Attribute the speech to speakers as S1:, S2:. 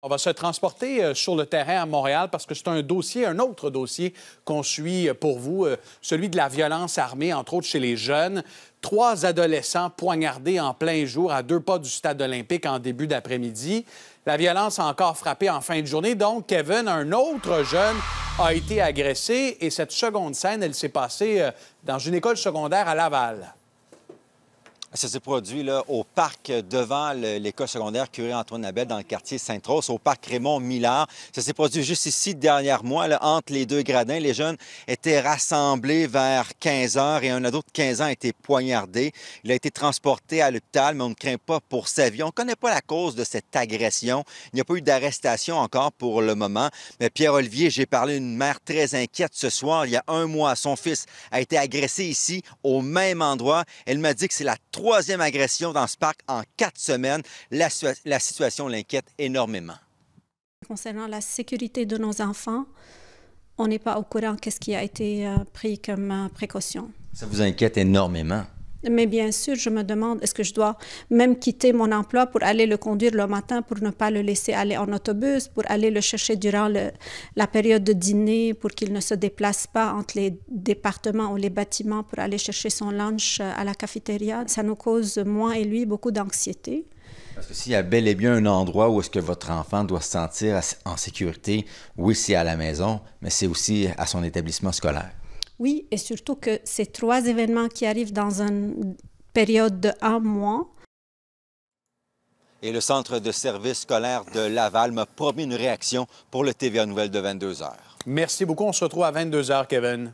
S1: On va se transporter euh, sur le terrain à Montréal parce que c'est un dossier, un autre dossier qu'on suit euh, pour vous, euh, celui de la violence armée, entre autres chez les jeunes. Trois adolescents poignardés en plein jour à deux pas du stade olympique en début d'après-midi. La violence a encore frappé en fin de journée, donc Kevin, un autre jeune, a été agressé et cette seconde scène, elle s'est passée dans une école secondaire à Laval.
S2: Ça s'est produit là, au parc devant l'école secondaire Curie-Antoine Abel dans le quartier saint rose au parc Raymond-Millard. Ça s'est produit juste ici, derrière mois là, entre les deux gradins. Les jeunes étaient rassemblés vers 15 heures et un ado de 15 ans a été poignardé. Il a été transporté à l'hôpital, mais on ne craint pas pour sa vie. On ne connaît pas la cause de cette agression. Il n'y a pas eu d'arrestation encore pour le moment. Mais Pierre-Olivier, j'ai parlé d'une mère très inquiète ce soir. Il y a un mois, son fils a été agressé ici, au même endroit. Elle m'a dit que c'est la troisième agression dans ce parc en quatre semaines. La, la situation l'inquiète énormément.
S3: Concernant la sécurité de nos enfants, on n'est pas au courant qu'est-ce qui a été euh, pris comme euh, précaution. Ça
S2: vous inquiète énormément.
S3: Mais bien sûr, je me demande, est-ce que je dois même quitter mon emploi pour aller le conduire le matin, pour ne pas le laisser aller en autobus, pour aller le chercher durant la période de dîner, pour qu'il ne se déplace pas entre les départements ou les bâtiments pour aller chercher son lunch euh, à la cafétéria. Ça nous cause, moi et lui, beaucoup d'anxiété.
S2: Parce que s'il y a bel et bien un endroit où est-ce que votre enfant doit se sentir en sécurité, oui, c'est à la maison, mais c'est aussi à son établissement scolaire.
S3: Oui, et surtout que ces trois événements qui arrivent dans une période de un mois,
S2: et le Centre de service scolaire de Laval m'a promis une réaction pour le TVA Nouvelle de 22 heures.
S1: Merci beaucoup. On se retrouve à 22 heures,
S2: Kevin.